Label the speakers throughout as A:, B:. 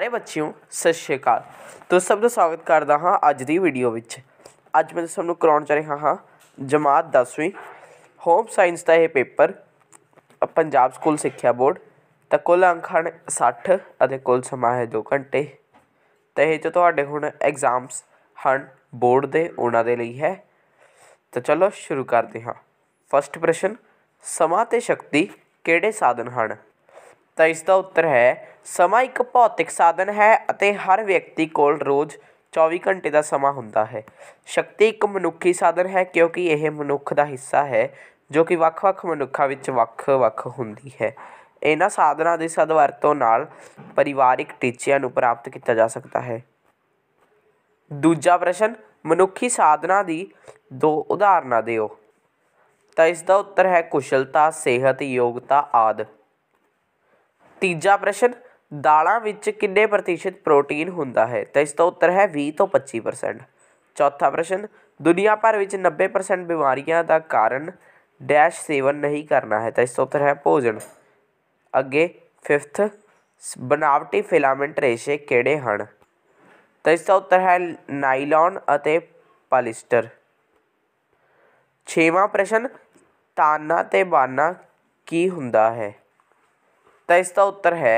A: ਸਾਰੇ ਬੱਚਿਓ ਸਤਿ ਸ਼੍ਰੀ ਅਕਾਲ ਤੁਸੀਂ ਸਭ ਦਾ ਸਵਾਗਤ ਕਰਦਾ ਹਾਂ ਅੱਜ ਦੀ ਵੀਡੀਓ ਵਿੱਚ ਅੱਜ ਮੈਂ ਤੁਹਾਨੂੰ ਕਰਾਉਣ ਜਾ ਰਿਹਾ ਹਾਂ ਜਮਾਤ 10ਵੀਂ ਹੋਮ ਸਾਇੰਸ ਦਾ ਇਹ ਪੇਪਰ ਪੰਜਾਬ ਸਕੂਲ ਸਿੱਖਿਆ ਬੋਰਡ ਤਾਂ ਕੁੱਲ ਅੰਕ ਹਨ 60 ਅਤੇ ਕੁੱਲ ਸਮਾਂ ਹੈ 2 ਘੰਟੇ ਤੇ ਇਹ ਜੋ ਤੁਹਾਡੇ ਹੁਣ ਐਗਜ਼ਾਮਸ ਹਨ ਬੋਰਡ ਦੇ ਉਹਨਾਂ ਦੇ ਲਈ ਹੈ ਤਾਂ ਚਲੋ ਸ਼ੁਰੂ ਕਰਦੇ ਹਾਂ ਫਸਟ ਪ੍ਰਸ਼ਨ ਸਮਾਂ ਤੇ ਸ਼ਕਤੀ ਕਿਹੜੇ ਸਾਧਨ ਹਨ ਤਾਂ ਇਸ ਦਾ ਉੱਤਰ ਹੈ ਸਮਾਂ ਇੱਕ ਭੌਤਿਕ ਸਾਧਨ ਹੈ ਅਤੇ ਹਰ ਵਿਅਕਤੀ ਕੋਲ ਰੋਜ਼ 24 ਘੰਟੇ ਦਾ ਸਮਾਂ ਹੁੰਦਾ ਹੈ ਸ਼ਕਤੀ ਇੱਕ ਮਨੁੱਖੀ ਸਾਧਨ ਹੈ ਕਿਉਂਕਿ ਇਹ ਮਨੁੱਖ ਦਾ ਹਿੱਸਾ ਹੈ ਜੋ ਕਿ ਵੱਖ-ਵੱਖ ਮਨੁੱਖਾਂ ਵਿੱਚ ਵੱਖ-ਵੱਖ ਹੁੰਦੀ ਹੈ ਇਹਨਾਂ ਸਾਧਨਾਂ ਦੇ ਸਦਵਰਤੋਂ ਨਾਲ ਪਰਿਵਾਰਿਕ ਟੀਚਿਆਂ ਨੂੰ ਪ੍ਰਾਪਤ ਕੀਤਾ ਜਾ ਸਕਦਾ ਹੈ ਦੂਜਾ ਪ੍ਰਸ਼ਨ ਮਨੁੱਖੀ ਸਾਧਨਾਂ ਦੀ ਦੋ ਉਦਾਹਰਨਾਂ ਦਿਓ ਤਾਂ ਇਸ ਦਾ ਉੱਤਰ ਹੈ ਕੁਸ਼ਲਤਾ ਸਿਹਤ ਯੋਗਤਾ ਆਦਿ ਤੀਜਾ ਪ੍ਰਸ਼ਨ ਦਾਲਾਂ ਵਿੱਚ ਕਿੰਨੇ ਪ੍ਰਤੀਸ਼ਤ ਪ੍ਰੋਟੀਨ ਹੁੰਦਾ ਹੈ ਤਾਂ ਇਸ ਦਾ ਉੱਤਰ ਹੈ 20 ਤੋਂ 25% ਚੌਥਾ ਪ੍ਰਸ਼ਨ ਦੁਨੀਆ ਭਰ ਵਿੱਚ 90% ਬਿਮਾਰੀਆਂ ਦਾ ਕਾਰਨ ਡੈਸ਼ ਸੇਵਨ ਨਹੀਂ ਕਰਨਾ ਹੈ ਤਾਂ ਇਸ ਦਾ ਉੱਤਰ ਹੈ ਭੋਜਨ ਅੱਗੇ 5th ਬਨਾਵਟੀ ਫਿਲਾਮੈਂਟ ਰੇਸ਼ੇ ਕਿਹੜੇ ਹਨ ਤਾਂ ਇਸ ਦਾ ਉੱਤਰ ਹੈ ਨਾਈਲਨ ਅਤੇ ਪਾਲਿਸਟਰ 6ਵਾਂ ਪ੍ਰਸ਼ਨ ਤਾਨਾ ਤੇ ਬਾਨਾ ਕੀ ਹੁੰਦਾ ਹੈ ਤਾਂ ਇਸ ਦਾ ਉੱਤਰ ਹੈ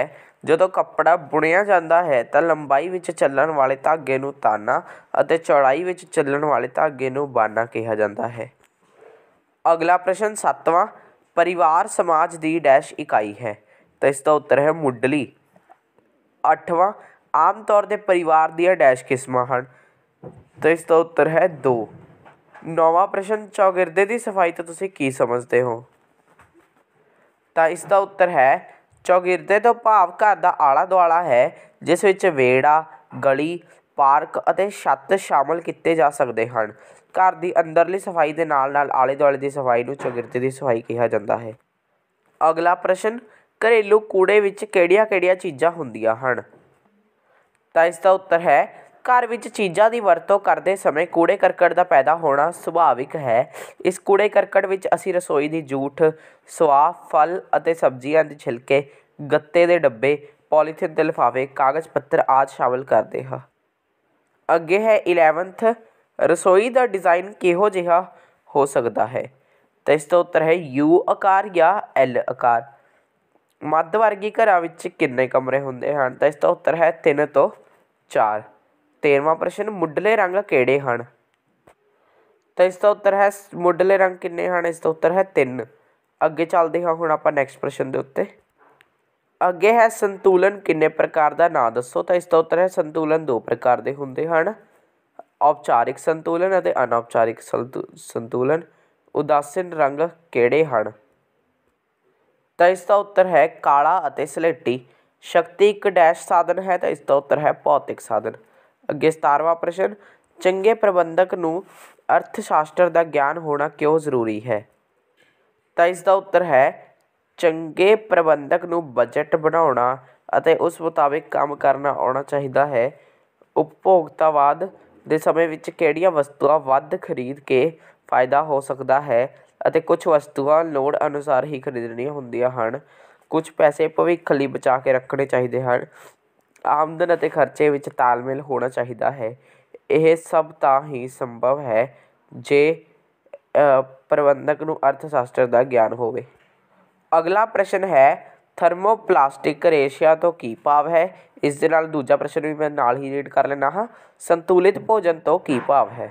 A: ਜਦੋਂ ਕੱਪੜਾ ਬੁਣਿਆ ਜਾਂਦਾ ਹੈ ਤਾਂ ਲੰਬਾਈ ਵਿੱਚ ਚੱਲਣ ਵਾਲੇ ਧਾਗੇ ਨੂੰ ਤਾਨਾ ਅਤੇ ਚੌੜਾਈ ਵਿੱਚ ਚੱਲਣ ਵਾਲੇ ਧਾਗੇ ਨੂੰ ਬਾਨਾ ਕਿਹਾ ਜਾਂਦਾ ਹੈ ਅਗਲਾ ਪ੍ਰਸ਼ਨ 7ਵਾਂ ਪਰਿਵਾਰ ਸਮਾਜ ਦੀ ਡੈਸ਼ ਇਕਾਈ ਹੈ ਤਾਂ ਇਸ ਦਾ ਉੱਤਰ ਹੈ ਮੁੱਢਲੀ 8ਵਾਂ ਆਮ ਤੌਰ ਤੇ ਪਰਿਵਾਰ ਦੀਆਂ ਡੈਸ਼ ਕਿਸਮਾਂ ਹਨ ਤਾਂ ਇਸ ਦਾ ਉੱਤਰ ਹੈ 2 ਨੌਵਾਂ ਪ੍ਰਸ਼ਨ ਚੌਗਿਰਦੇ ਦੀ ਸਫਾਈ ਤੋਂ ਤੁਸੀਂ ਕੀ ਸਮਝਦੇ ਹੋ ਤਾਂ ਇਸ ਦਾ ਉੱਤਰ ਹੈ ਚੌਗਿਰਦੇ ਤੋਂ ਭਾਵ ਘਰ ਦਾ ਆਲਾ ਦੁਆਲਾ ਹੈ ਜਿਸ ਵਿੱਚ ਵੇੜਾ ਗਲੀ ਪਾਰਕ ਅਤੇ ਛੱਤ ਸ਼ਾਮਲ ਕੀਤੇ ਜਾ ਸਕਦੇ ਹਨ ਘਰ ਦੀ ਅੰਦਰਲੀ ਸਫਾਈ ਦੇ ਨਾਲ ਨਾਲ ਆਲੇ ਦੁਆਲੇ ਦੀ ਸਫਾਈ ਨੂੰ ਚੌਗਿਰਦੇ ਦੀ ਸਫਾਈ ਕਿਹਾ ਜਾਂਦਾ ਹੈ ਅਗਲਾ ਪ੍ਰਸ਼ਨ ਘਰੇਲੂ ਕੂੜੇ ਵਿੱਚ ਕਿਹੜੀਆਂ-ਕਿਹੜੀਆਂ ਚੀਜ਼ਾਂ ਹੁੰਦੀਆਂ ਹਨ ਤਾਂ ਇਸ ਦਾ ਉੱਤਰ ਹੈ ਘਰ ਵਿੱਚ ਚੀਜ਼ਾਂ ਦੀ ਵਰਤੋਂ ਕਰਦੇ ਸਮੇਂ ਕੂੜੇ ਕਰਕਟ ਦਾ ਪੈਦਾ ਹੋਣਾ ਸੁਭਾਵਿਕ ਹੈ ਇਸ ਕੂੜੇ ਕਰਕਟ ਵਿੱਚ ਅਸੀਂ ਰਸੋਈ ਦੀ ਜੂਠ ਸਵਾਫ ਫਲ ਅਤੇ ਸਬਜ਼ੀਆਂ ਦੇ ਛਿਲਕੇ ਗੱਤੇ ਦੇ ਡੱਬੇ ਪੋਲੀਥੀਨ ਦੇ ਲਿਫਾਫੇ ਕਾਗਜ਼ ਪੱਤਰ ਆਦਿ ਸ਼ਾਮਿਲ ਕਰਦੇ ਹਾਂ ਅੱਗੇ ਹੈ 11th ਰਸੋਈ ਦਾ ਡਿਜ਼ਾਈਨ ਕਿਹੋ ਜਿਹਾ ਹੋ ਸਕਦਾ ਹੈ ਤਾਂ ਇਸ ਦਾ ਉੱਤਰ ਹੈ ਯੂ ਆਕਾਰ ਜਾਂ ਐਲ ਆਕਾਰ ਮੱਧ ਵਰਗੀ ਘਰਾਂ ਵਿੱਚ ਕਿੰਨੇ ਕਮਰੇ ਹੁੰਦੇ ਹਨ ਤਾਂ ਇਸ ਦਾ ਉੱਤਰ ਹੈ 3 ਤੋਂ 4 13ਵਾਂ ਪ੍ਰਸ਼ਨ ਮੁੱਢਲੇ ਰੰਗ ਕਿਹੜੇ ਹਨ ਤਾਂ ਇਸ ਦਾ ਉੱਤਰ ਹੈ ਮੁੱਢਲੇ ਰੰਗ ਕਿੰਨੇ ਹਨ ਇਸ ਦਾ ਉੱਤਰ ਹੈ 3 ਅੱਗੇ ਚੱਲਦੇ ਹਾਂ ਹੁਣ ਆਪਾਂ ਨੈਕਸਟ ਪ੍ਰਸ਼ਨ ਦੇ ਉੱਤੇ ਅੱਗੇ ਹੈ ਸੰਤੁਲਨ ਕਿੰਨੇ ਪ੍ਰਕਾਰ ਦਾ ਨਾਂ ਦੱਸੋ ਤਾਂ ਇਸ ਦਾ ਉੱਤਰ ਹੈ ਸੰਤੁਲਨ ਦੋ ਪ੍ਰਕਾਰ ਦੇ ਹੁੰਦੇ ਹਨ ਔਪਚਾਰਿਕ ਸੰਤੁਲਨ ਅਤੇ ਅਨੌਪਚਾਰਿਕ ਸੰਤੁਲਨ ਉਦਾਸੀਨ ਰੰਗ ਕਿਹੜੇ ਹਨ ਤਾਂ ਇਸ ਦਾ ਉੱਤਰ ਹੈ ਕਾਲਾ ਅਤੇ ਸਲੇਟੀ ਸ਼ਕਤੀ ਇੱਕ ਡੈਸ਼ ਸਾਧਨ ਹੈ ਤਾਂ ਇਸ ਦਾ ਉੱਤਰ ਹੈ ਭੌਤਿਕ ਸਾਧਨ ਅੱਗੇ 17ਵਾਂ ਪ੍ਰਸ਼ਨ ਚੰਗੇ ਪ੍ਰਬੰਧਕ ਨੂੰ ਅਰਥ ਸ਼ਾਸਤਰ ਦਾ ਗਿਆਨ ਹੋਣਾ ਕਿਉਂ ਜ਼ਰੂਰੀ ਹੈ ਤਾਂ ਇਸ ਦਾ ਉੱਤਰ ਹੈ ਚੰਗੇ ਪ੍ਰਬੰਧਕ ਨੂੰ ਬਜਟ ਬਣਾਉਣਾ ਅਤੇ ਉਸ ਮੁਤਾਬਿਕ ਕੰਮ ਕਰਨਾ ਆਉਣਾ ਚਾਹੀਦਾ ਹੈ ਉਪਭੋਗਤਾਵਾਦ ਦੇ ਸਮੇਂ ਵਿੱਚ ਕਿਹੜੀਆਂ ਵਸਤੂਆਂ ਵੱਧ ਖਰੀਦ ਕੇ ਫਾਇਦਾ ਹੋ ਸਕਦਾ ਹੈ ਅਤੇ ਕੁਝ ਵਸਤੂਆਂ ਲੋੜ ਅਨੁਸਾਰ ਹੀ ਖਰੀਦਣੀਆਂ ਹੁੰਦੀਆਂ ਹਨ ਕੁਝ ਪੈਸੇ ਭਵਿੱਖ ਲਈ ਬਚਾ ਕੇ ਰੱਖਣੇ ਚਾਹੀਦੇ ਹਨ ਆਮਦਨ ਅਤੇ ਖਰਚੇ ਵਿੱਚ ਤਾਲਮੇਲ ਹੋਣਾ ਚਾਹੀਦਾ ਹੈ ਇਹ ਸਭ ਤਾਂ ਹੀ ਸੰਭਵ ਹੈ ਜੇ ਪ੍ਰਬੰਧਕ ਨੂੰ ਅਰਥ ਸ਼ਾਸਤਰ ਦਾ ਗਿਆਨ ਹੋਵੇ ਅਗਲਾ ਪ੍ਰਸ਼ਨ ਹੈ ਥਰਮੋਪਲਾਸਟਿਕ ਰੇਸ਼ਿਆ ਤੋਂ ਕੀ ਭਾਵ ਹੈ ਇਸ ਦੇ ਨਾਲ ਦੂਜਾ ਪ੍ਰਸ਼ਨ ਵੀ ਮੈਂ ਨਾਲ ਹੀ ਰੀਡ ਕਰ ਲੈਣਾ ਹਾਂ ਸੰਤੁਲਿਤ ਭੋਜਨ ਤੋਂ ਕੀ ਭਾਵ ਹੈ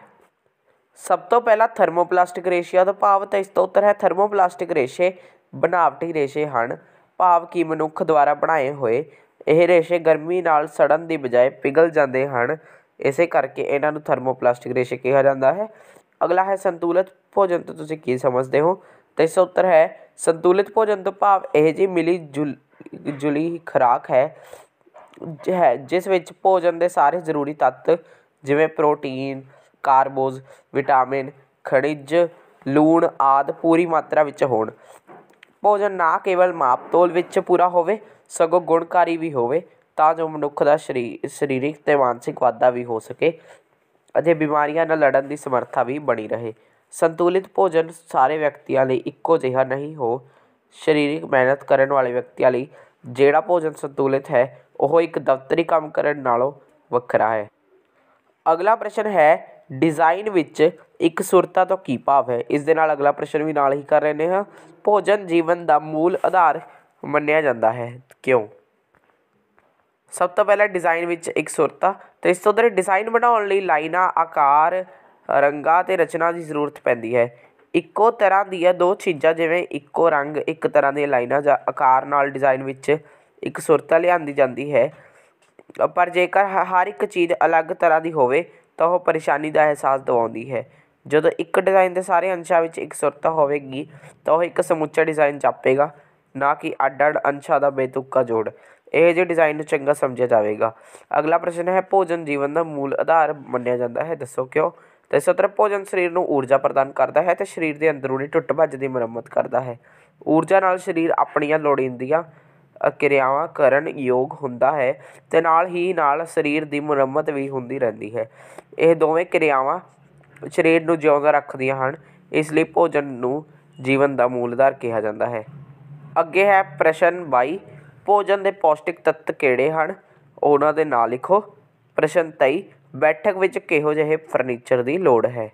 A: ਸਭ ਤੋਂ ਪਹਿਲਾਂ ਥਰਮੋਪਲਾਸਟਿਕ ਰੇਸ਼ਿਆ ਦਾ ਭਾਵ ਤਾਂ ਇਸ ਦਾ ਉੱਤਰ ਹੈ ਥਰਮੋਪਲਾਸਟਿਕ ਰੇਸ਼ੇ ਬਣਾਵਟੀ ਰੇਸ਼ੇ ਹਨ ਭਾਵ ਕਿ ਮਨੁੱਖ ਦੁਆਰਾ ਬਣਾਏ ਹੋਏ ਇਹ ਰੇਸ਼ੇ ਗਰਮੀ ਨਾਲ ਸੜਨ ਦੀ ਬਜਾਏ ਪਿਘਲ ਜਾਂਦੇ ਹਨ ਇਸੇ ਕਰਕੇ ਇਹਨਾਂ ਨੂੰ ਥਰਮੋਪਲਾਸਟਿਕ ਰੇਸ਼ੇ ਕਿਹਾ ਜਾਂਦਾ ਹੈ ਅਗਲਾ ਹੈ ਸੰਤੁਲਿਤ ਭੋਜਨ ਤੋਂ ਤੁਸੀਂ ਕੀ ਸਮਝਦੇ ਹੋ ਤੇ ਇਸ ਉੱਤਰ ਹੈ ਸੰਤੁਲਿਤ ਭੋਜਨ ਤੋਂ ਭਾਵ ਇਹ ਜੀ ਮਿਲੀ ਜੁਲੀ ਖੁਰਾਕ ਹੈ ਜਿਸ ਵਿੱਚ ਭੋਜਨ ਦੇ ਸਾਰੇ ਜ਼ਰੂਰੀ ਤੱਤ ਜਿਵੇਂ ਪ੍ਰੋਟੀਨ ਕਾਰਬੋਜ ਵਿਟਾਮਿਨ ਖਣਿਜ ਲੂਣ ਆਦ ਪੂਰੀ ਮਾਤਰਾ ਵਿੱਚ ਹੋਣ ਭੋਜਨ ਨਾ ਕੇਵਲ ਮਾਪਤੋਲ ਵਿੱਚ ਪੂਰਾ ਹੋਵੇ ਸਗੋਂ ਗੁਣਕਾਰੀ ਵੀ ਹੋਵੇ ਤਾਂ ਜੋ ਮਨੁੱਖ ਦਾ ਸਰੀਰਿਕ ਤੇ ਮਾਨਸਿਕ ਵਾਧਾ ਵੀ ਹੋ ਸਕੇ ਅਤੇ ਬਿਮਾਰੀਆਂ ਨਾਲ ਲੜਨ ਦੀ ਸਮਰੱਥਾ ਵੀ ਬਣੀ ਰਹੇ ਸੰਤੁਲਿਤ ਭੋਜਨ ਸਾਰੇ ਵਿਅਕਤੀਆਂ ਲਈ ਇੱਕੋ ਜਿਹਾ ਨਹੀਂ ਹੋ ਸਰੀਰਕ ਮਿਹਨਤ ਕਰਨ ਵਾਲੇ ਵਿਅਕਤੀਆਂ ਲਈ ਜਿਹੜਾ ਭੋਜਨ ਸੰਤੁਲਿਤ ਹੈ ਉਹ ਇੱਕ ਦਫ਼ਤਰੀ ਕੰਮ ਕਰਨ ਨਾਲੋਂ ਵੱਖਰਾ ਹੈ ਅਗਲਾ ਪ੍ਰਸ਼ਨ ਹੈ ਡਿਜ਼ਾਈਨ ਵਿੱਚ ਇੱਕ ਸੁਰਤਾ ਤੋਂ ਕੀ ਭਾਵ ਹੈ ਇਸ ਦੇ ਨਾਲ ਅਗਲਾ ਪ੍ਰਸ਼ਨ ਵੀ ਨਾਲ ਹੀ ਕਰ ਰਹੇ ਨੇ ਹਾਂ ਭੋਜਨ ਜੀਵਨ ਦਾ ਮੂਲ ਆਧਾਰ ਮੰਨਿਆ ਜਾਂਦਾ ਹੈ ਕਿਉਂ ਸਭ ਤੋਂ ਪਹਿਲਾਂ ਡਿਜ਼ਾਈਨ ਵਿੱਚ ਇੱਕ ਸੁਰਤਾ ਤੇ ਇਸ ਤੋਂ ਦਰ ਡਿਜ਼ਾਈਨ ਬਣਾਉਣ ਲਈ ਲਾਈਨਾਂ ਆਕਾਰ ਰੰਗਾਂ ਤੇ ਰਚਨਾ ਦੀ ਜ਼ਰੂਰਤ ਪੈਂਦੀ ਹੈ ਇੱਕੋ ਤਰ੍ਹਾਂ ਦੀਆਂ ਦੋ ਚੀਜ਼ਾਂ ਜਿਵੇਂ ਇੱਕੋ ਰੰਗ ਇੱਕ ਤਰ੍ਹਾਂ ਦੀਆਂ ਲਾਈਨਾਂ ਜਾਂ ਆਕਾਰ ਨਾਲ ਡਿਜ਼ਾਈਨ ਵਿੱਚ ਇੱਕ ਸੁਰਤਾ ਲਿਆਂਦੀ ਜਾਂਦੀ ਹੈ ਪਰ ਜੇਕਰ ਹਰ ਇੱਕ ਚੀਜ਼ ਅਲੱਗ ਤਰ੍ਹਾਂ ਦੀ ਹੋਵੇ ਤਾਂ ਉਹ ਪਰੇਸ਼ਾਨੀ ਦਾ ਅਹਿਸਾਸ ਦਿਵਾਉਂਦੀ ਹੈ ਜਦੋਂ ਇੱਕ ਡਿਜ਼ਾਈਨ ਦੇ ਸਾਰੇ ਅੰਸ਼ਾਂ ਵਿੱਚ ਇੱਕ ਸੁਰਤਾ ਹੋਵੇਗੀ ਤਾਂ ਉਹ ਇੱਕ ਸਮੁੱਚਾ ਡਿਜ਼ਾਈਨ ਜਾਪੇਗਾ ਨਾ ਕਿ ਅੱਡ ਅੱਡ ਅੰਸ਼ਾਂ ਦਾ ਬੇਤੁਕਾ ਜੋੜ ਇਹ ਜੇ ਡਿਜ਼ਾਈਨ ਨੂੰ ਚੰਗਾ ਸਮਝਿਆ ਜਾਵੇਗਾ ਅਗਲਾ ਪ੍ਰਸ਼ਨ ਹੈ ਭੋਜਨ ਜੀਵਨ ਦਾ ਮੂਲ ਆਧਾਰ ਮੰਨਿਆ ਜਾਂਦਾ ਹੈ ਦੱਸੋ ਕਿਉਂ ਤੇ ਸਤਰ ਭੋਜਨ ਸਰੀਰ ਨੂੰ ਊਰਜਾ ਪ੍ਰਦਾਨ ਕਰਦਾ ਹੈ ਤੇ ਸਰੀਰ ਦੇ ਅੰਦਰੂਨੀ ਟੁੱਟ ਭੱਜ ਦੀ ਮੁਰੰਮਤ ਕਰਦਾ ਹੈ ਊਰਜਾ ਨਾਲ ਸਰੀਰ ਆਪਣੀਆਂ ਲੋੜੀਂਦੀਆਂ ਕਿਰਿਆਵਾਂ ਕਰਨ ਯੋਗ ਹੁੰਦਾ ਹੈ ਤੇ ਨਾਲ ਹੀ ਨਾਲ ਸਰੀਰ ਦੀ ਮੁਰੰਮਤ ਵੀ ਹੁੰਦੀ ਰਹਿੰਦੀ ਹੈ ਇਹ ਦੋਵੇਂ ਕਿਰਿਆਵਾਂ ਸਰੀਰ ਨੂੰ ਜਿਉਂਦਾ ਰੱਖਦੀਆਂ ਹਨ ਇਸ ਲਈ ਭੋਜਨ ਨੂੰ ਜੀਵਨ ਦਾ ਮੂਲਧਾਰ ਕਿਹਾ ਜਾਂਦਾ ਹੈ ਅੱਗੇ ਹੈ ਪ੍ਰਸ਼ਨ 22 ਭੋਜਨ ਦੇ ਪੌਸ਼ਟਿਕ ਤੱਤ ਕਿਹੜੇ ਹਨ ਉਹਨਾਂ ਦੇ ਨਾਂ ਲਿਖੋ ਪ੍ਰਸ਼ਨ 23 ਬੈਠਕ ਵਿੱਚ ਕਿਹੋ ਜਿਹੇ ਫਰਨੀਚਰ ਦੀ ਲੋੜ ਹੈ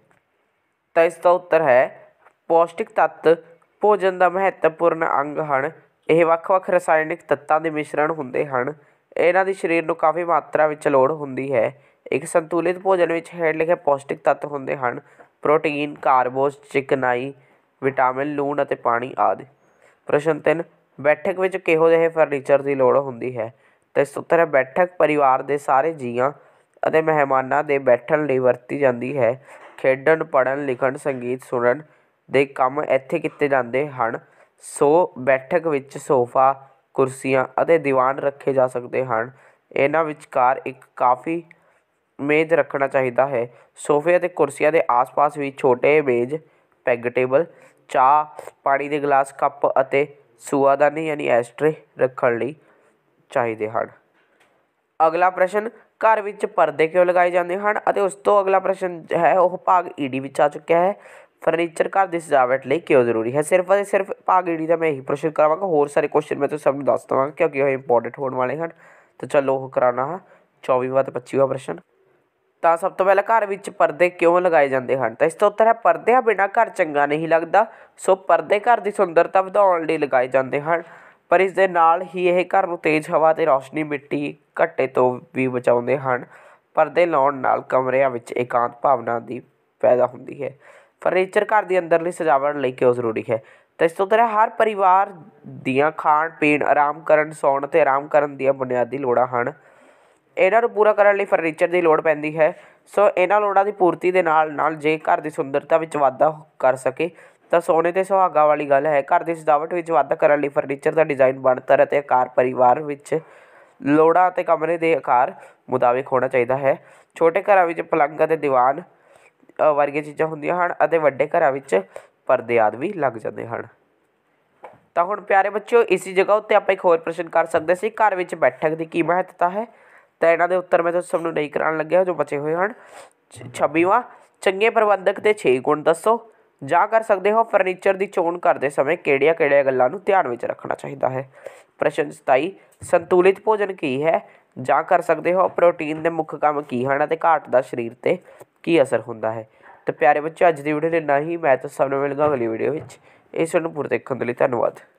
A: ਤਾਂ ਇਸ ਦਾ ਉੱਤਰ ਹੈ ਪੌਸ਼ਟਿਕ ਤੱਤ ਭੋਜਨ ਦਾ ਮਹੱਤਵਪੂਰਨ ਅੰਗ ਹਨ ਇਹ ਵੱਖ-ਵੱਖ ਰਸਾਇਣਿਕ ਤੱਤਾਂ ਦੇ ਮਿਸ਼ਰਣ ਹੁੰਦੇ ਹਨ ਇਹਨਾਂ ਦੀ ਸਰੀਰ ਨੂੰ ਕਾਫੀ ਮਾਤਰਾ ਵਿੱਚ ਲੋੜ ਹੁੰਦੀ ਹੈ ਇੱਕ ਸੰਤੁਲਿਤ ਭੋਜਨ ਵਿੱਚ ਹੇਠ ਲਿਖੇ ਪੌਸ਼ਟਿਕ ਤੱਤ ਹੁੰਦੇ ਹਨ ਪ੍ਰੋਟੀਨ ਕਾਰਬੋਸ ਚਿਕਨਾਈ ਵਿਟਾਮਿਨ ਲੂਣ ਅਤੇ ਪਾਣੀ ਆਦਿ ਪ੍ਰਸ਼ਨ 3 ਬੈਠਕ ਵਿੱਚ ਕਿਹੋ ਜਿਹੇ ਫਰਨੀਚਰ ਦੀ ਲੋੜ ਹੁੰਦੀ ਹੈ ਤਾਂ ਇਸ ਉੱਤਰ ਹੈ ਬੈਠਕ ਪਰਿਵਾਰ ਦੇ ਸਾਰੇ ਜੀਆਂ ਅਤੇ ਮਹਿਮਾਨਾਂ ਦੇ ਬੈਠਣ ਲਈ ਵਰਤੀ ਜਾਂਦੀ ਹੈ ਖੇਡਣ ਪੜ੍ਹਨ ਲਿਖਣ ਸੰਗੀਤ ਸੁਣਨ ਦੇ ਕੰਮ ਇੱਥੇ ਕੀਤੇ ਜਾਂਦੇ ਹਨ ਸੋ ਬੈਠਕ ਵਿੱਚ ਸੋਫਾ ਕੁਰਸੀਆਂ ਅਤੇ ਦੀਵਾਨ ਰੱਖੇ ਜਾ ਸਕਦੇ ਹਨ ਇਹਨਾਂ ਵਿਚਕਾਰ ਇੱਕ ਕਾਫੀ ਮੇਜ਼ ਰੱਖਣਾ ਚਾਹੀਦਾ ਹੈ ਸੋਫੇ ਅਤੇ ਕੁਰਸੀਆਂ ਦੇ ਆਸ-ਪਾਸ ਵੀ ਛੋਟੇ ਮੇਜ਼ ਪੈਗ ਟੇਬਲ ਚਾਹ ਪਾਣੀ ਦੇ ਗਲਾਸ ਕੱਪ ਅਤੇ ਸੂਆਦਾਨੀ ਯਾਨੀ ਐਸਟਰੇ ਰੱਖਣ ਲਈ ਚਾਹੀਦੇ ਹਨ ਅਗਲਾ ਪ੍ਰਸ਼ਨ ਘਰ ਵਿੱਚ ਪਰਦੇ ਕਿਉਂ ਲਗਾਏ ਜਾਂਦੇ ਹਨ ਅਤੇ ਉਸ ਤੋਂ ਅਗਲਾ ਪ੍ਰਸ਼ਨ ਹੈ ਉਹ ਭਾਗ ਈਡੀ ਵਿੱਚ ਆ ਚੁੱਕਿਆ ਹੈ ਫਰਨੀਚਰ ਘਰ ਦੀ ਸਜਾਵਟ ਲਈ ਕਿਉਂ ਜ਼ਰੂਰੀ ਹੈ ਸਿਰਫ ਅਤੇ ਸਿਰਫ ਭਾਗ ਈਡੀ ਦਾ ਮੈਂ ਇਹੀ ਪ੍ਰਸ਼ਨ ਕਰਾਵਾਂਗਾ ਹੋਰ ਸਾਰੇ ਕੁਐਸਚਨ ਮੈਂ ਤੁਹਾਨੂੰ ਸਭ ਦੱਸ ਦਵਾਂਗਾ ਕਿਉਂਕਿ ਉਹ ਇੰਪੋਰਟੈਂਟ ਹੋਣ ਵਾਲੇ ਹਨ ਤਾਂ ਚਲੋ ਉਹ ਕਰਾਉਣਾ ਹੈ 24ਵਾਂ ਤੇ 25ਵਾਂ ਪ੍ਰਸ਼ਨ ਤਾਂ ਸਭ ਤੋਂ ਪਹਿਲਾਂ ਘਰ ਵਿੱਚ ਪਰਦੇ ਕਿਉਂ ਲਗਾਏ ਜਾਂਦੇ ਹਨ ਤਾਂ ਇਸ ਦਾ ਉੱਤਰ ਹੈ ਪਰਦੇ ਆ ਬਿਨਾ ਘਰ ਚੰਗਾ ਨਹੀਂ ਲੱਗਦਾ ਸੋ ਪਰਦੇ ਘਰ ਦੀ ਸੁੰਦਰਤਾ ਵਧਾਉਣ ਲਈ ਲਗਾਏ ਜਾਂਦੇ ਹਨ ਪਰ ਇਸ ਦੇ ਨਾਲ ਹੀ ਇਹ ਘਰ ਨੂੰ ਤੇਜ਼ ਹਵਾ ਤੇ ਰੌਸ਼ਨੀ ਮਿੱਟੀ ਘੱਟੇ ਤੋਂ ਵੀ ਬਚਾਉਂਦੇ ਹਨ ਪਰਦੇ ਲਾਉਣ ਨਾਲ ਕਮਰਿਆਂ ਵਿੱਚ ਇਕਾਂਤ ਭਾਵਨਾ ਦੀ ਪੈਦਾ ਹੁੰਦੀ ਹੈ ਫਰਨੀਚਰ ਘਰ ਦੀ ਅੰਦਰਲੀ ਸਜਾਵਟ ਲਈ ਕਿਉਂ ਜ਼ਰੂਰੀ ਹੈ ਤਾਂ ਇਸ ਤੋਂ ਤਰ੍ਹਾਂ ਹਰ ਪਰਿਵਾਰ ਦੀਆਂ ਖਾਣ ਪੀਣ ਆਰਾਮ ਕਰਨ ਸੌਣ ਤੇ ਆਰਾਮ ਕਰਨ ਦੀਆਂ ਬੁਨਿਆਦੀ ਲੋੜਾਂ ਹਨ ਇਹਨਾਂ ਨੂੰ ਪੂਰਾ ਕਰਨ ਲਈ ਫਰਨੀਚਰ ਦੀ ਲੋੜ ਪੈਂਦੀ ਹੈ ਸੋ ਇਹਨਾਂ ਲੋੜਾਂ ਦੀ ਪੂਰਤੀ ਦੇ ਨਾਲ ਨਾਲ ਜੇ ਘਰ ਦੀ ਸੁੰਦਰਤਾ ਵਿੱਚ ਵਾਧਾ ਕਰ ਸਕੇ ਤਾਂ ਸੋਨੇ ਤੇ ਸੁਹਾਗਾ ਵਾਲੀ ਗੱਲ ਹੈ ਘਰ ਦੀ ਸਜਾਵਟ ਵਿੱਚ ਵਾਧਾ ਕਰਨ ਲਈ ਫਰਨੀਚਰ ਦਾ ਡਿਜ਼ਾਈਨ ਬਣਤਰ ਅਤੇ ਆਕਾਰ ਪਰਿਵਾਰ ਵਿੱਚ ਲੋੜਾਂ ਅਤੇ ਕਮਰੇ ਦੇ ਆਕਾਰ ਮੁਤਾਬਿਕ ਹੋਣਾ ਚਾਹੀਦਾ ਹੈ ਛੋਟੇ ਘਰਾਂ ਵਿੱਚ ਪਲੰਗ ਅਤੇ ਦੀਵਾਨ ਵਰਗੀਆਂ ਚੀਜ਼ਾਂ ਹੁੰਦੀਆਂ ਹਨ ਅਤੇ ਵੱਡੇ ਘਰਾਂ ਵਿੱਚ ਪਰਦੇ ਆਦਿ ਵੀ ਲੱਗ ਜਾਂਦੇ ਹਨ ਤਾਂ ਹੁਣ ਪਿਆਰੇ ਬੱਚਿਓ ਇਸੇ ਜਗ੍ਹਾ ਉੱਤੇ ਆਪਾਂ ਇੱਕ ਹੋਰ ਪ੍ਰਸ਼ਨ ਕਰ ਸਕਦੇ ਸੀ ਘਰ ਵਿੱਚ ਬੈਠਕ ਦੀ ਕੀ ਮਹੱਤਤਾ ਹੈ ਤਾਂ ਇਹਨਾਂ ਦੇ ਉੱਤਰ ਮੈਂ ਤੁਹਾਨੂੰ ਸਭ ਨੂੰ ਨਹੀਂ ਕਰਾਉਣ ਲੱਗਿਆ ਜੋ ਬਚੇ ਹੋਏ ਹਨ 26ਵਾਂ ਚੰਗੇ ਪ੍ਰਬੰਧਕ ਦੇ 6 ਗੁਣ ਦੱਸੋ ਜਾ ਕਰ ਸਕਦੇ ਹੋ ਫਰਨੀਚਰ ਦੀ ਚੋਣ ਕਰਦੇ ਸਮੇਂ ਕਿਹੜੀਆਂ-ਕਿਹੜੀਆਂ ਗੱਲਾਂ ਨੂੰ ਧਿਆਨ ਵਿੱਚ ਰੱਖਣਾ ਚਾਹੀਦਾ ਹੈ ਪ੍ਰਸ਼ਨ 27 ਸੰਤੁਲਿਤ ਭੋਜਨ ਕੀ ਹੈ ਜਾ ਕਰ ਸਕਦੇ ਹੋ ਪ੍ਰੋਟੀਨ ਦੇ ਮੁੱਖ ਕੰਮ ਕੀ ਹਨ ਅਤੇ ਘਾਟ ਦਾ ਸਰੀਰ ਤੇ ਕੀ ਅਸਰ ਹੁੰਦਾ ਹੈ ਤੇ ਪਿਆਰੇ ਬੱਚੇ ਅੱਜ ਦੀ ਵੀਡੀਓ ਨੇ ਨਾਲ ਹੀ ਮੈਂ ਤਾਂ ਸਭ ਨੂੰ ਮਿਲਗਾ ਅਗਲੀ ਵੀਡੀਓ ਵਿੱਚ ਇਸ ਨੂੰ ਪੂਰਾ ਦੇਖਣ ਦੇ ਲਈ ਧੰਨਵਾਦ